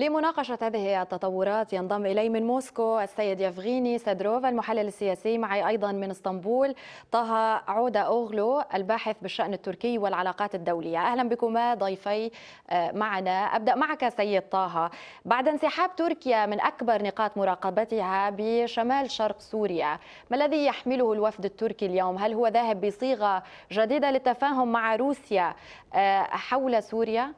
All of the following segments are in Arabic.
لمناقشة هذه التطورات ينضم إلي من موسكو السيد يفغيني سادروف المحلل السياسي معي أيضا من اسطنبول طه عودة أوغلو الباحث بالشأن التركي والعلاقات الدولية أهلا بكما ضيفي آه، معنا أبدأ معك سيد طه بعد انسحاب تركيا من أكبر نقاط مراقبتها بشمال شرق سوريا ما الذي يحمله الوفد التركي اليوم هل هو ذاهب بصيغة جديدة للتفاهم مع روسيا آه، حول سوريا؟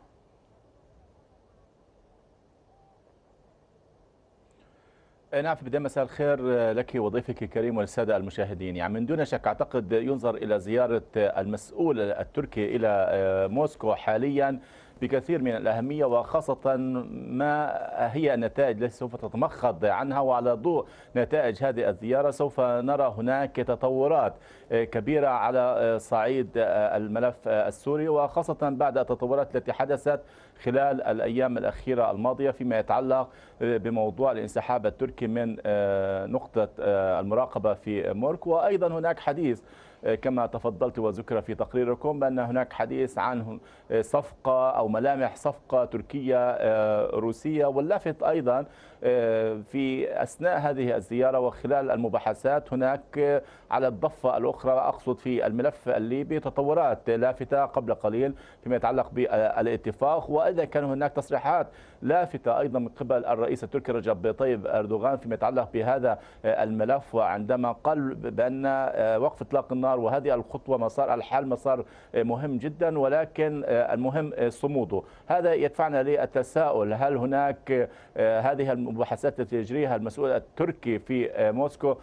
أه، نعم في بداية مساء الخير أه، لك وضيفك الكريم والسادة المشاهدين يعني من دون شك أعتقد ينظر إلى زيارة المسؤول التركي إلى أه، موسكو حاليا بكثير من الأهمية وخاصة ما هي النتائج التي سوف تتمخض عنها وعلى ضوء نتائج هذه الزيارة سوف نرى هناك تطورات كبيرة على صعيد الملف السوري وخاصة بعد التطورات التي حدثت خلال الأيام الأخيرة الماضية فيما يتعلق بموضوع الانسحاب التركي من نقطة المراقبة في مورك وأيضا هناك حديث كما تفضلت وذكر في تقريركم بأن هناك حديث عن صفقة أو ملامح صفقة تركية آه، روسية واللافت أيضا آه، في أثناء هذه الزيارة وخلال المباحثات هناك آه، على الضفة الأخرى أقصد في الملف الليبي تطورات لافتة قبل قليل فيما يتعلق بالاتفاق وأيضا كان هناك تصريحات لافتة أيضا من قبل الرئيس التركي رجب طيب أردوغان فيما يتعلق بهذا آه، الملف وعندما قال بأن آه، وقف إطلاق النار وهذه الخطوة مسار الحال مسار آه، مهم جدا ولكن المهم صموده هذا يدفعنا للتساؤل هل هناك هذه المباحثات التي يجريها المسؤول التركي في موسكو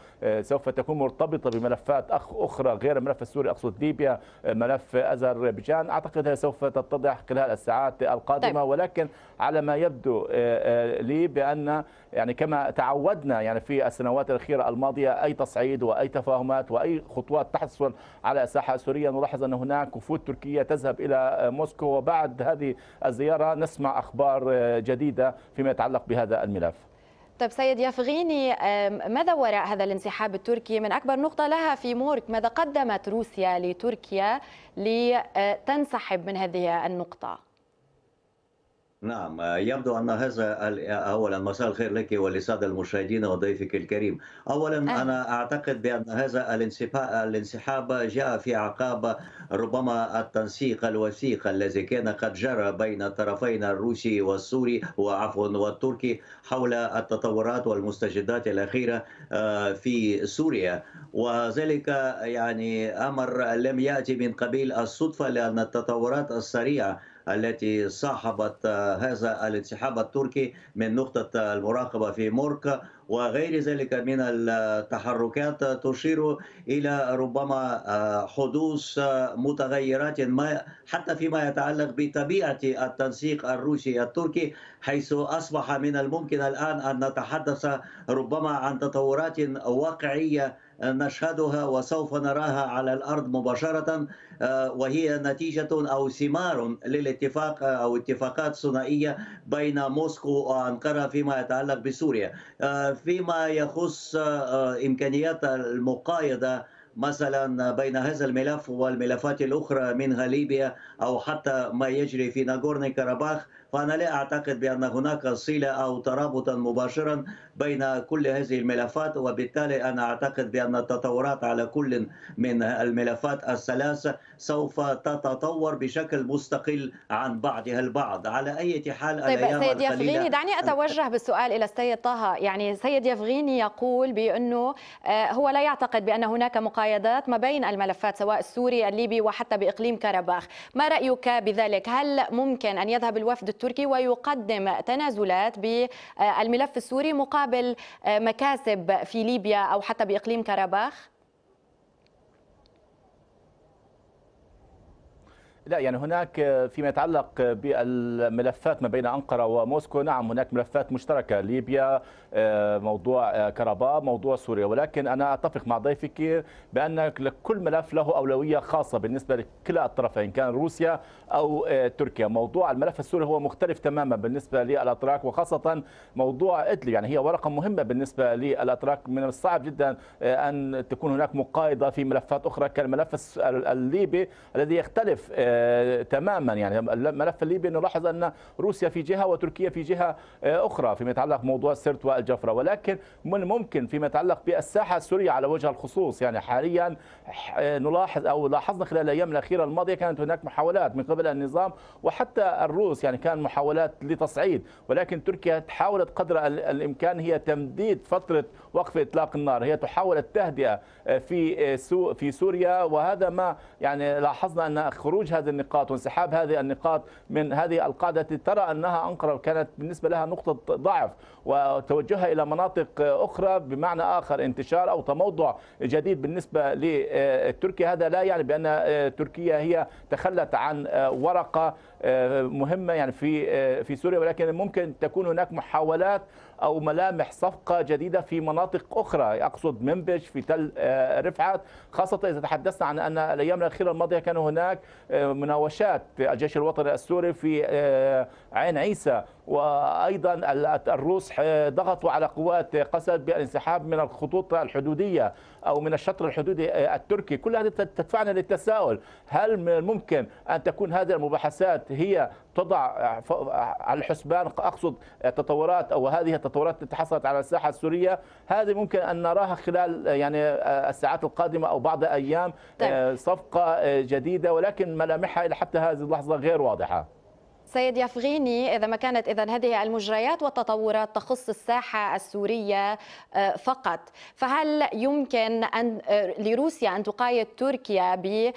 سوف تكون مرتبطة بملفات أخرى غير الملف السوري أقصد ليبيا ملف أذربيجان أعتقد سوف تتضح خلال الساعات القادمة طيب. ولكن على ما يبدو يبدو آه، آه، لي بان يعني كما تعودنا يعني في السنوات الاخيره الماضيه اي تصعيد واي تفاهمات واي خطوات تحصل على الساحه السوريه نلاحظ ان هناك وفود تركيه تذهب الى آه، موسكو وبعد هذه الزياره نسمع اخبار جديده فيما يتعلق بهذا الملف. طيب سيد يافغيني ماذا وراء هذا الانسحاب التركي من أكبر نقطة لها في مورك ماذا قدمت روسيا لتركيا لتنسحب من هذه النقطة؟ نعم يبدو أن هذا أولا مساء الخير لك ولسادة المشاهدين وضيفك الكريم أولا أه. أنا أعتقد بأن هذا الانسحاب جاء في عقاب ربما التنسيق الوثيق الذي كان قد جرى بين الطرفين الروسي والسوري وعفوا والتركي حول التطورات والمستجدات الأخيرة آه، في سوريا وذلك يعني أمر لم يأتي من قبيل الصدفة لأن التطورات السريعة التي صاحبت آه، هذا الانسحاب التركي من نقطة آه، المراقبة في مورك وغير ذلك من التحركات تشير إلى ربما آه، حدوث آه، متغيرات ما حتى فيما يتعلق بطبيعة التنسيق الروسي التركي حيث أصبح من الممكن الآن أن نتحدث ربما عن تطورات واقعية نشهدها وسوف نراها على الارض مباشره آه، وهي نتيجه او ثمار للاتفاق او اتفاقات ثنائيه بين موسكو وانقره فيما يتعلق بسوريا فيما يخص آه، إمكانيات المقايضة مثلا بين هذا الملف والملفات الأخرى منها ليبيا أو حتى ما يجري في ناغورني كاراباخ وأنا لا أعتقد بأن هناك صلة أو ترابطا مباشرا بين كل هذه الملفات وبالتالي أنا أعتقد بأن التطورات على كل من الملفات الثلاثة سوف تتطور بشكل مستقل عن بعضها البعض على أي حال طيب سيد يفغيني دعني أتوجه بالسؤال إلى السيد طه يعني سيد يفغيني يقول بأنه آه، هو لا يعتقد بأن هناك مقايضات ما بين الملفات سواء السوري الليبي وحتى بإقليم كرباخ ما رأيك بذلك هل ممكن أن يذهب الوفد التركي ويقدم تنازلات بالملف السوري مقابل آه، مكاسب في ليبيا أو حتى بإقليم كرباخ؟ لا يعني هناك آه، فيما يتعلق بالملفات ما بين أنقرة وموسكو نعم هناك ملفات مشتركة ليبيا آه، موضوع آه، كرباء موضوع سوريا ولكن أنا أتفق مع ضيفك بأن كل ملف له أولوية خاصة بالنسبة لكلا الطرفين كان روسيا أو آه، تركيا موضوع الملف السوري هو مختلف تماما بالنسبة للأتراك وخاصة موضوع إدلب يعني هي ورقة مهمة بالنسبة للأتراك من الصعب جدا أن تكون هناك مقايضة في ملفات أخرى كالملف الليبي الذي يختلف تماما يعني الملف الليبي نلاحظ أن روسيا في جهة وتركيا في جهة أخرى فيما يتعلق موضوع السرت الجفرة ولكن من الممكن فيما يتعلق بالساحة السورية على وجه الخصوص يعني حاليا نلاحظ أو لاحظنا خلال الأيام الأخيرة الماضية كانت هناك محاولات من قبل النظام وحتى الروس يعني كان محاولات لتصعيد ولكن تركيا حاولت قدر الإمكان هي تمديد فترة وقف إطلاق النار هي تحاول التهدئة آه، في آه، في سوريا وهذا ما يعني لاحظنا أن خروج هذه النقاط وانسحاب هذه النقاط من هذه القاعدة ترى أنها أنقرة كانت بالنسبة لها نقطة ضعف وتوجه توجهها الى مناطق اخرى بمعنى اخر انتشار او تموضع جديد بالنسبه لتركيا هذا لا يعني بان تركيا هي تخلت عن ورقه مهمه يعني في في سوريا ولكن ممكن تكون هناك محاولات أو ملامح صفقة جديدة في مناطق أخرى أقصد منبش في تل آه، رفعت خاصة إذا تحدثنا عن أن الأيام الأخيرة الماضية كان هناك آه، مناوشات الجيش الوطني السوري في آه، عين عيسى وايضا الروس ضغطوا على قوات قسد بالانسحاب من الخطوط الحدوديه أو من الشطر الحدودي آه، التركي كل هذه تدفعنا للتساؤل هل من الممكن أن تكون هذه المباحثات هي تضع آه، آه، على الحسبان أقصد تطورات أو هذه التطورات التي حصلت على الساحة السورية هذه ممكن أن نراها خلال يعني الساعات القادمة أو بعض أيام طيب. صفقة جديدة ولكن ملامحها إلى حتى هذه اللحظة غير واضحة سيد يفغيني إذا ما كانت إذا هذه المجريات والتطورات تخص الساحة السورية آه، فقط فهل يمكن أن آه، لروسيا أن تقايد تركيا بربما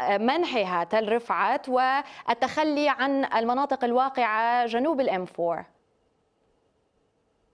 آه، منحها تل رفعت والتخلي عن المناطق الواقعة جنوب الام 4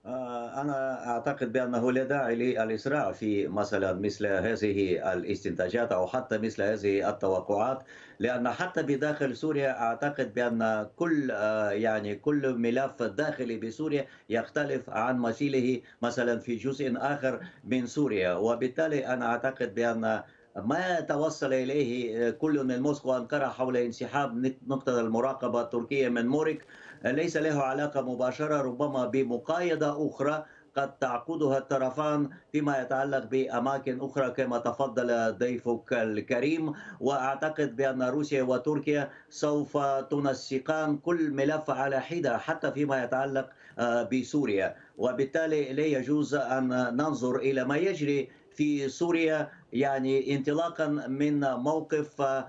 آه، أنا أعتقد بأنه لا داعي للإسراع في مثلا مثل هذه الاستنتاجات أو حتى مثل هذه التوقعات لأن حتى بداخل سوريا أعتقد بأن كل آه، يعني كل ملف داخلي بسوريا يختلف عن مثيله مثلا في جزء آخر من سوريا وبالتالي أنا أعتقد بأن ما توصل إليه آه، كل من موسكو وأنقرة حول انسحاب نقطة المراقبة التركية من موريك ليس له علاقة مباشرة ربما بمقايضة أخرى قد تعقدها الطرفان فيما يتعلق باماكن اخرى كما تفضل ضيفك الكريم واعتقد بان روسيا وتركيا سوف تنسقان كل ملف على حده حتى فيما يتعلق آه، بسوريا وبالتالي لا يجوز ان ننظر الى ما يجري في سوريا يعني انطلاقا من موقف آه،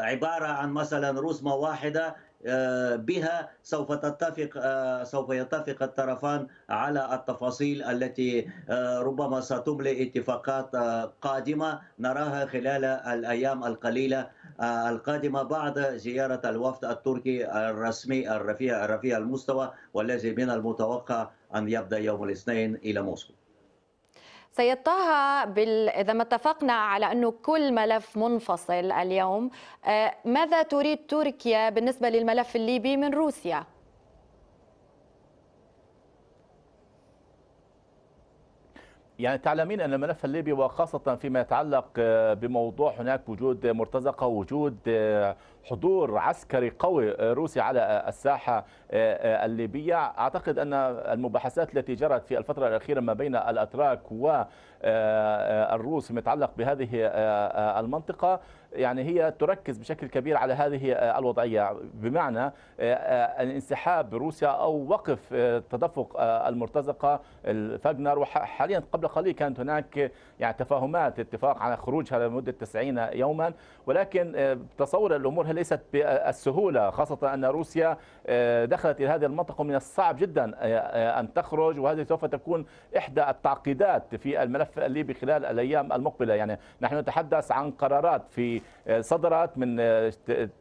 عباره عن مثلا رسمه واحده آه، بها سوف تتفق آه، سوف يتفق الطرفان على التفاصيل التي آه، ربما ستملئ اتفاقات قادمه نراها خلال الايام القليله القادمه بعد زياره الوفد التركي الرسمي الرفيع الرفيع المستوى والذي من المتوقع ان يبدا يوم الاثنين الى موسكو سيد طه بال... إذا ما اتفقنا على أنه كل ملف منفصل اليوم آه، ماذا تريد تركيا بالنسبة للملف الليبي من روسيا؟ يعني تعلمين ان الملف الليبي وخاصه فيما يتعلق آه، بموضوع هناك وجود مرتزقه وجود آه، حضور عسكري قوي روسي على الساحة الليبية أعتقد أن المباحثات التي جرت في الفترة الأخيرة ما بين الأتراك والروس متعلق بهذه المنطقة يعني هي تركز بشكل كبير على هذه الوضعية بمعنى الانسحاب روسيا أو وقف تدفق المرتزقة الفاغنر وحاليا قبل قليل كانت هناك يعني تفاهمات اتفاق على خروجها لمدة 90 يوما ولكن تصور الأمور ليست بالسهولة خاصة أن روسيا آه، دخلت إلى هذه المنطقة من الصعب جدا آه، آه، أن تخرج وهذه سوف تكون إحدى التعقيدات في الملف الليبي خلال الأيام المقبلة يعني نحن نتحدث عن قرارات في صدرت من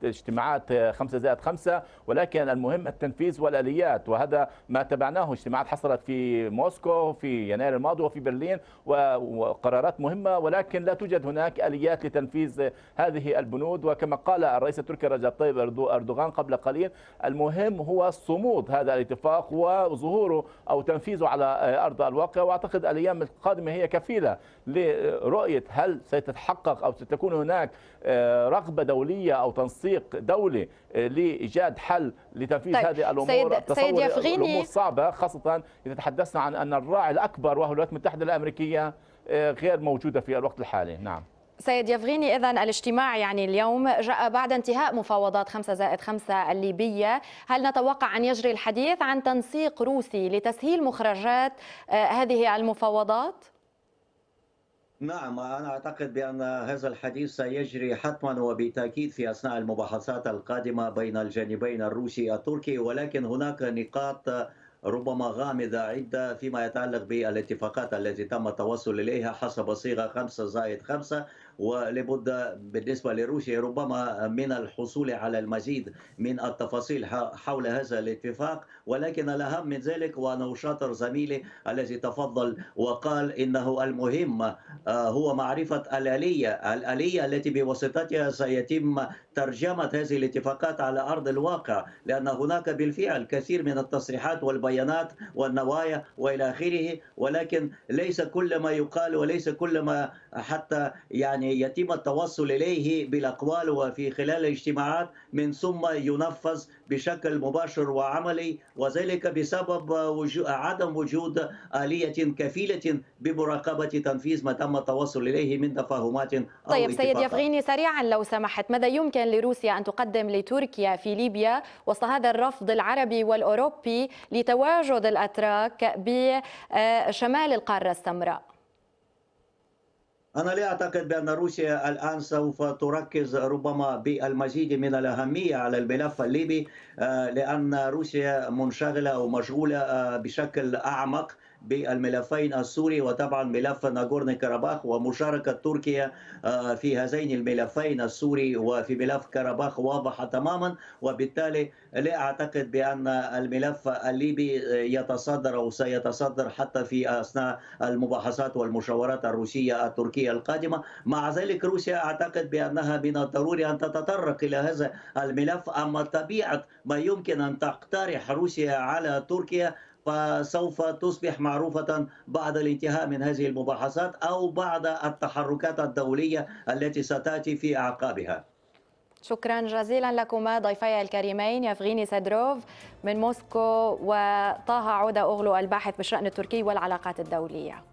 اجتماعات 5 زائد 5 ولكن المهم التنفيذ والآليات وهذا ما تبعناه اجتماعات حصلت في موسكو في يناير الماضي وفي برلين وقرارات مهمة ولكن لا توجد هناك آليات لتنفيذ هذه البنود وكما قال الرئيس تركيا رجب طيب أردوغان قبل قليل المهم هو صمود هذا الاتفاق وظهوره أو تنفيذه على آه، أرض الواقع وأعتقد الأيام القادمة هي كفيلة لرؤية هل ستتحقق أو ستكون هناك آه، رغبة دولية أو تنسيق دولي آه، لإيجاد حل لتنفيذ طيب. هذه الأمور سيد, سيد الأمور صعبة خاصة إذا تحدثنا عن أن الراعي الأكبر وهو الولايات المتحدة الأمريكية غير موجودة في الوقت الحالي نعم سيد يفغيني إذا الاجتماع يعني اليوم جاء بعد انتهاء مفاوضات 5 زائد 5 الليبية هل نتوقع أن يجري الحديث عن تنسيق روسي لتسهيل مخرجات آه، هذه المفاوضات؟ نعم أنا أعتقد بأن هذا الحديث سيجري حتما وبالتأكيد في أثناء المباحثات القادمة بين الجانبين الروسي التركي ولكن هناك نقاط ربما غامضة عدة فيما يتعلق بالاتفاقات التي تم التوصل إليها حسب صيغة 5 زائد 5 ولابد بالنسبة لروسيا ربما من الحصول على المزيد من التفاصيل حول هذا الاتفاق ولكن الأهم من ذلك وأنا شاطر زميلي الذي تفضل وقال إنه المهم آه، هو معرفة الآلية الآلية التي بواسطتها سيتم ترجمة هذه الاتفاقات على أرض الواقع لأن هناك بالفعل كثير من التصريحات والبيانات والنوايا وإلى آخره ولكن ليس كل ما يقال وليس كل ما حتى يعني يعني يتم التوصل إليه بالأقوال وفي خلال الاجتماعات من ثم ينفذ بشكل مباشر وعملي وذلك بسبب عدم وجود آلية كفيلة بمراقبة تنفيذ ما تم التوصل إليه من تفاهمات أو طيب سيد يفغيني سريعا لو سمحت ماذا يمكن لروسيا أن تقدم لتركيا في ليبيا وسط هذا الرفض العربي والأوروبي لتواجد الأتراك بشمال القارة السمراء؟ أنا لا أعتقد بأن روسيا الآن سوف تركز ربما بالمزيد من الأهمية على الملف الليبي آه، لأن روسيا منشغلة أو مشغولة آه، بشكل أعمق بالملفين السوري وطبعا ملف ناغورني كاراباخ ومشاركة تركيا آه، في هذين الملفين السوري وفي ملف كاراباخ واضحة تماما وبالتالي لا أعتقد بأن الملف الليبي يتصدر أو سيتصدر حتى في أثناء المباحثات والمشاورات الروسية التركية القادمة مع ذلك روسيا أعتقد بأنها من الضروري أن تتطرق إلى هذا الملف أما طبيعة ما يمكن أن تقترح روسيا على تركيا فسوف تصبح معروفة بعد الانتهاء من هذه المباحثات أو بعد التحركات الدولية التي ستأتي في أعقابها شكرا جزيلا لكما ضيفي الكريمين يفغيني سادروف من موسكو وطه عودة أغلو الباحث بالشأن التركي والعلاقات الدولية